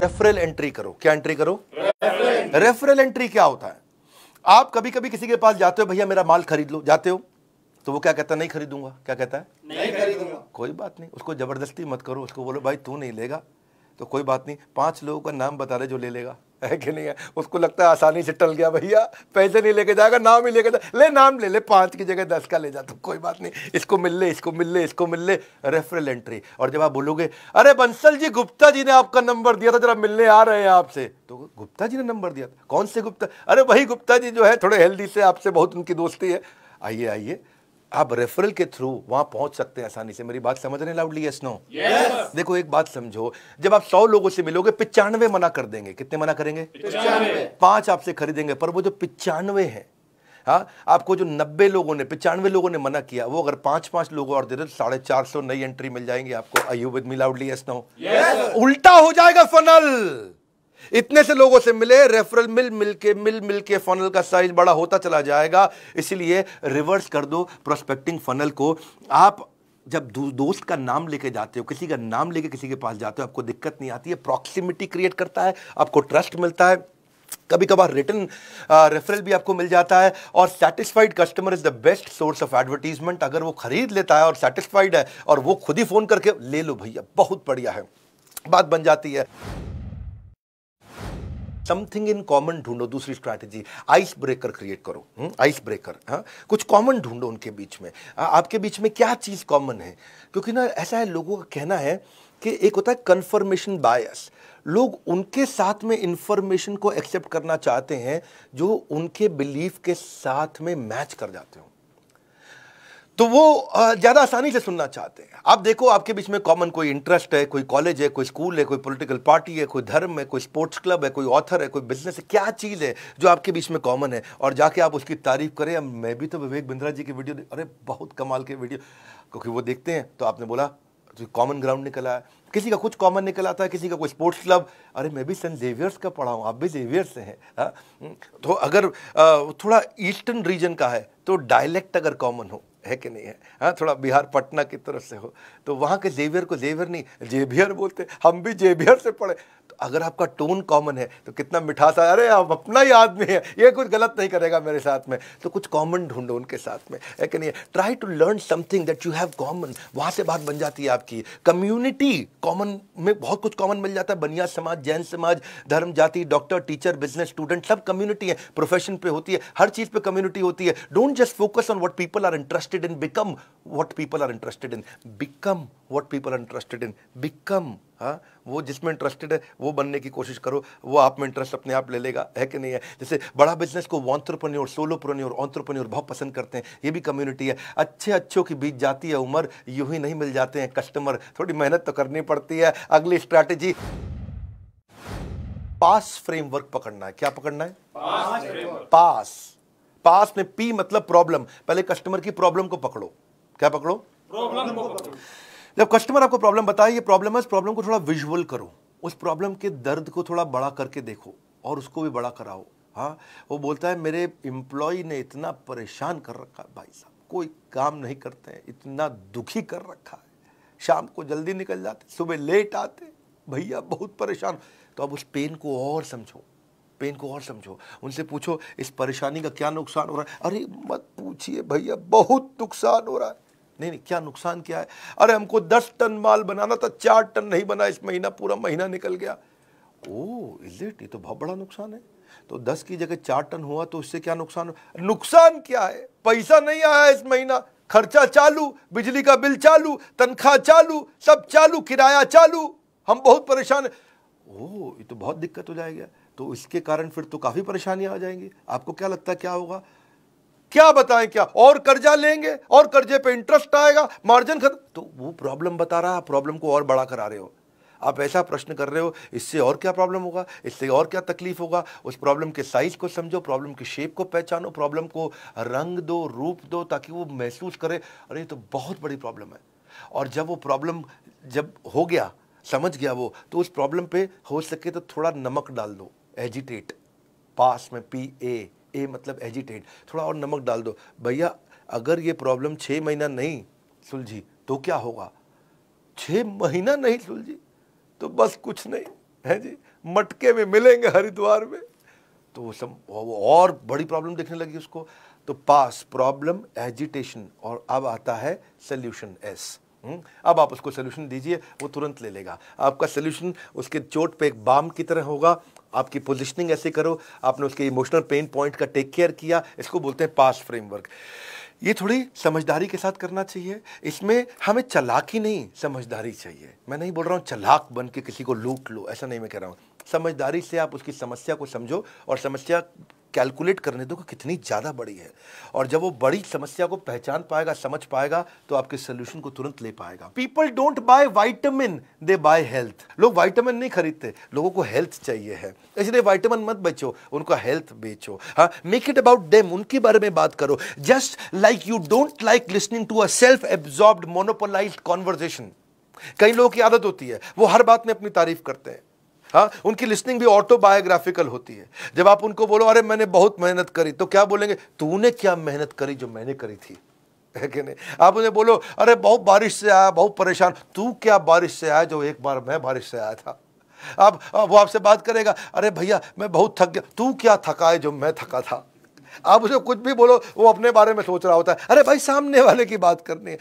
Referral entry करो क्या entry करो रेफरल एंट्री क्या होता है आप कभी कभी किसी के पास जाते हो भैया मेरा माल खरीद लो जाते हो तो वो क्या कहता है नहीं खरीदूंगा क्या कहता है नहीं खरीदूंगा कोई बात नहीं उसको जबरदस्ती मत करो उसको बोलो भाई तू नहीं लेगा तो कोई बात नहीं पाँच लोगों का नाम बता रहे जो ले लेगा है कि नहीं है उसको लगता है आसानी से टल गया भैया पैसे नहीं लेके जाएगा नाम ही लेके जाए ले नाम ले ले पाँच की जगह दस का ले जा तो कोई बात नहीं इसको मिल ले इसको मिल ले इसको मिल ले रेफरल एंट्री और जब आप बोलोगे अरे बंसल जी गुप्ता जी ने आपका नंबर दिया था जरा मिलने आ रहे हैं आपसे तो गुप्ता जी ने नंबर दिया था कौन से गुप्ता अरे वही गुप्ता जी जो है थोड़े हेल्दी से आपसे बहुत उनकी दोस्ती है आइए आइए आप रेफरल के थ्रू वहां पहुंच सकते हैं आसानी से मेरी बात समझ रहे लाउडली यस नो देखो एक बात समझो जब आप सौ लोगों से मिलोगे पिचानवे मना कर देंगे कितने मना करेंगे पांच आपसे खरीदेंगे पर वो जो पिचानवे हैं हाँ आपको जो नब्बे लोगों ने पिचानवे लोगों ने मना किया वो अगर पांच पांच लोगों और दे दो साढ़े चार सौ नई एंट्री मिल जाएंगी आपको you with me loudly yes no उल्टा हो जाएगा फनल इतने से लोगों से मिले रेफरल मिल मिल के मिल मिल के फनल का साइज बड़ा होता चला जाएगा इसलिए रिवर्स कर दो प्रोस्पेक्टिंग फनल को आप जब दो, दोस्त का नाम लेके जाते हो किसी का नाम लेके किसी के पास जाते हो आपको दिक्कत नहीं आती है प्रॉक्सिमिटी क्रिएट करता है आपको ट्रस्ट मिलता है कभी कभार रिटर्न रेफरल भी आपको मिल जाता है और satisfied customer is the best source of advertisement अगर वो खरीद लेता है और सेटिस्फाइड है और वो खुद ही फ़ोन करके ले लो भैया बहुत बढ़िया है बात बन जाती है समथिंग इन कॉमन ढूंढो दूसरी स्ट्रैटेजी आइस ब्रेकर क्रिएट करो आइस हम्म, ब्रेकर हाँ कुछ कॉमन ढूंढो उनके बीच में आ, हाँ, आपके बीच में क्या चीज़ कॉमन है क्योंकि ना ऐसा है लोगों का कहना है कि एक होता है कन्फर्मेशन बायस लोग उनके साथ में इंफॉर्मेशन को एक्सेप्ट करना चाहते हैं जो उनके बिलीफ के साथ में मैच कर जाते हो तो वो ज़्यादा आसानी से सुनना चाहते हैं आप देखो आपके बीच में कॉमन कोई इंटरेस्ट है कोई कॉलेज है कोई स्कूल है कोई पॉलिटिकल पार्टी है कोई धर्म है कोई स्पोर्ट्स क्लब है कोई ऑथर है कोई बिजनेस है क्या चीज़ है जो आपके बीच में कॉमन है और जाके आप उसकी तारीफ करें मैं भी तो विवेक बिंद्रा जी की वीडियो अरे बहुत कमाल के वीडियो क्योंकि वो देखते हैं तो आपने बोला तो कॉमन ग्राउंड निकला है किसी का कुछ कॉमन निकला था किसी का कोई स्पोर्ट्स क्लब अरे मैं भी सेंट जेवियर्स का पढ़ा हूँ आप भी जेवियर्स से हैं हाँ? तो अगर थोड़ा ईस्टर्न रीजन का है तो डायलेक्ट अगर कॉमन हो है कि नहीं है हाँ थोड़ा बिहार पटना की तरफ से हो तो वहाँ के जेवियर को जेवियर नहीं जेवियर बोलते हम भी जेवियर से पढ़े तो अगर आपका टोन कॉमन है तो कितना मिठास है अरे आप अपना ही आदमी है ये कुछ गलत नहीं करेगा मेरे साथ में तो कुछ कॉमन ढूंढो उनके साथ में है कि नहीं try to learn something that you have common वहाँ से बात बन जाती है आपकी कम्युनिटी कॉमन में बहुत कुछ कॉमन मिल जाता है बनिया समाज जैन समाज धर्म जाति डॉक्टर टीचर बिजनेस स्टूडेंट सब कम्युनिटी है प्रोफेशन पे होती है हर चीज़ पे कम्युनिटी होती है don't just focus on what people are interest interested in become what people are interested in become what people are interested in become हाँ वो जिसमें इंटरेस्टेड है वो बनने की कोशिश करो वो आप में इंटरेस्ट अपने आप ले लेगा है कि नहीं है जैसे बड़ा बिजनेस को वॉन्ट्रप्रन्योर सोलोप्रन्योर ऑन्ट्रप्रन्योर बहुत पसंद करते हैं ये भी कम्युनिटी है अच्छे अच्छों की बीच जाती है उम्र यूं ही नहीं मिल जाते हैं कस्टमर थोड़ी मेहनत तो करनी पड़ती है अगली स्ट्रैटेजी पास फ्रेमवर्क पकड़ना है क्या पकड़ना है पास, पास पास में पी मतलब प्रॉब्लम पहले कस्टमर की प्रॉब्लम को पकड़ो क्या पकड़ो प्रॉब्लम जब कस्टमर आपको प्रॉब्लम बताए ये प्रॉब्लम है इस प्रॉब्लम को थोड़ा विजुअल करो उस प्रॉब्लम के दर्द को थोड़ा बड़ा करके देखो और उसको भी बड़ा कराओ हाँ वो बोलता है मेरे एम्प्लॉय ने इतना परेशान कर रखा है भाई साहब कोई काम नहीं करते हैं इतना दुखी कर रखा है शाम को जल्दी निकल जाते सुबह लेट आते भैया बहुत परेशान तो अब उस पेन को और समझो पेन को और समझो उनसे पूछो इस परेशानी का क्या नुकसान हो रहा है अरे मत पूछिए भैया बहुत नुकसान हो रहा है नहीं नहीं क्या नुकसान क्या है अरे हमको दस टन माल बनाना था चार टन नहीं बना इस महीना पूरा महीना निकल गया ओ इट ये तो बहुत बड़ा नुकसान है तो दस की जगह चार टन हुआ तो उससे क्या नुकसान हुआ? नुकसान क्या है पैसा नहीं आया इस महीना खर्चा चालू बिजली का बिल चालू तनख्वाह चालू सब चालू किराया चालू हम बहुत परेशान है ओ ये तो बहुत दिक्कत हो जाएगा तो इसके कारण फिर तो काफ़ी परेशानियां आ जाएंगी आपको क्या लगता है क्या होगा क्या बताएं क्या और कर्जा लेंगे और कर्जे पे इंटरेस्ट आएगा मार्जिन खत्म तो वो प्रॉब्लम बता रहा है प्रॉब्लम को और बड़ा करा रहे हो आप ऐसा प्रश्न कर रहे हो इससे और क्या प्रॉब्लम होगा इससे और क्या तकलीफ होगा उस प्रॉब्लम के साइज को समझो प्रॉब्लम की शेप को पहचानो प्रॉब्लम को रंग दो रूप दो ताकि वो महसूस करे अरे तो बहुत बड़ी प्रॉब्लम है और जब वो प्रॉब्लम जब हो गया समझ गया वो तो उस प्रॉब्लम पे हो सके तो थोड़ा नमक डाल दो एजिटेट पास में पी ए ए मतलब एजिटेट थोड़ा और नमक डाल दो भैया अगर ये प्रॉब्लम छः महीना नहीं सुलझी तो क्या होगा छः महीना नहीं सुलझी तो बस कुछ नहीं है जी मटके में मिलेंगे हरिद्वार में तो वो सब वो और बड़ी प्रॉब्लम देखने लगी उसको तो पास प्रॉब्लम एजिटेशन और अब आता है सल्यूशन हम्म, एस अब आप उसको सोल्यूशन दीजिए वो तुरंत ले लेगा आपका सोल्यूशन उसके चोट पे एक बाम की तरह होगा आपकी पोजिशनिंग ऐसे करो आपने उसके इमोशनल पेन पॉइंट का टेक केयर किया इसको बोलते हैं पास फ्रेमवर्क ये थोड़ी समझदारी के साथ करना चाहिए इसमें हमें चलाक ही नहीं समझदारी चाहिए मैं नहीं बोल रहा हूँ चलाक बन के किसी को लूट लो ऐसा नहीं मैं कह रहा हूँ समझदारी से आप उसकी समस्या को समझो और समस्या कैलकुलेट करने दो कि कितनी ज़्यादा बड़ी है और जब वो बड़ी समस्या को पहचान पाएगा समझ पाएगा तो आपके सोल्यूशन को तुरंत ले पाएगा people don't buy vitamin they buy health लोग वाइटामिन नहीं खरीदते लोगों को हेल्थ चाहिए है इसलिए वाइटामिन मत बेचो उनका हेल्थ बेचो हाँ मेक इट अबाउट डेम उनके बारे में बात करो just like you don't like listening to a self absorb monopolise conversation कई लोगों की आदत होती है वो हर बात में अपनी तारीफ करते हैं हाँ उनकी लिस्निंग भी ऑटोबायोग्राफिकल होती है जब आप उनको बोलो अरे मैंने बहुत मेहनत करी तो क्या बोलेंगे तूने क्या मेहनत करी जो मैंने करी थी है कि नहीं आप उन्हें बोलो अरे बहुत बारिश से आया बहुत परेशान तू क्या बारिश से आया जो एक बार मैं बारिश से आया था अब वो आपसे बात करेगा अरे भैया मैं बहुत थक गया तू क्या थका है जो मैं थका था आप उसे कुछ भी बोलो वो अपने बारे में सोच रहा होता है अरे भाई सामने वाले की बात करनी है